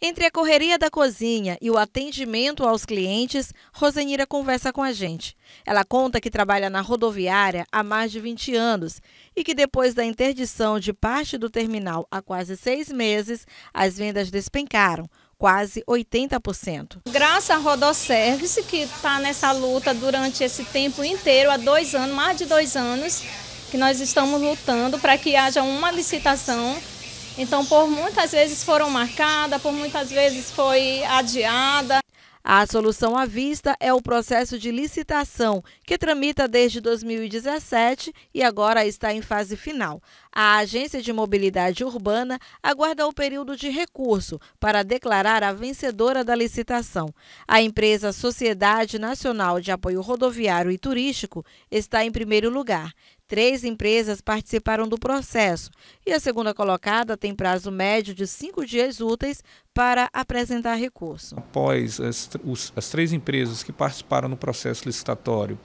Entre a correria da cozinha e o atendimento aos clientes, Rosenira conversa com a gente. Ela conta que trabalha na rodoviária há mais de 20 anos e que depois da interdição de parte do terminal há quase seis meses, as vendas despencaram, quase 80%. Graças à Rodoservice, que está nessa luta durante esse tempo inteiro, há dois anos, mais de dois anos, que nós estamos lutando para que haja uma licitação então, por muitas vezes foram marcadas, por muitas vezes foi adiada. A solução à vista é o processo de licitação, que tramita desde 2017 e agora está em fase final. A Agência de Mobilidade Urbana aguarda o período de recurso para declarar a vencedora da licitação. A empresa Sociedade Nacional de Apoio Rodoviário e Turístico está em primeiro lugar Três empresas participaram do processo e a segunda colocada tem prazo médio de cinco dias úteis para apresentar recurso. Após as, os, as três empresas que participaram no processo licitatório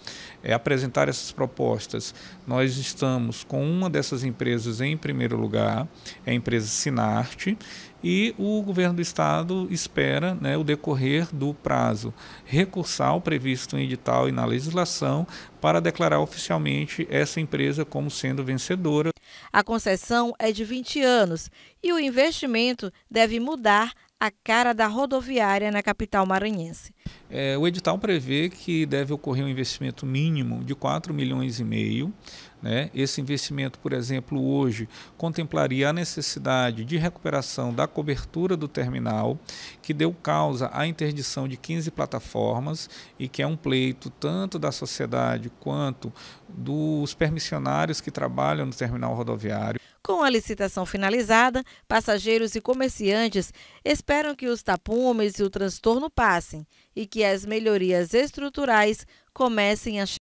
é, apresentar essas propostas, nós estamos com uma dessas empresas em primeiro lugar, é a empresa Sinarte, e o governo do estado espera né, o decorrer do prazo recursal previsto em edital e na legislação para declarar oficialmente essa empresa como sendo vencedora. A concessão é de 20 anos e o investimento deve mudar a cara da rodoviária na capital maranhense. É, o edital prevê que deve ocorrer um investimento mínimo de 4 milhões e meio. Né? Esse investimento, por exemplo, hoje contemplaria a necessidade de recuperação da cobertura do terminal, que deu causa à interdição de 15 plataformas e que é um pleito tanto da sociedade quanto dos permissionários que trabalham no terminal rodoviário. Com a licitação finalizada, passageiros e comerciantes esperam que os tapumes e o transtorno passem e que as melhorias estruturais comecem a chegar.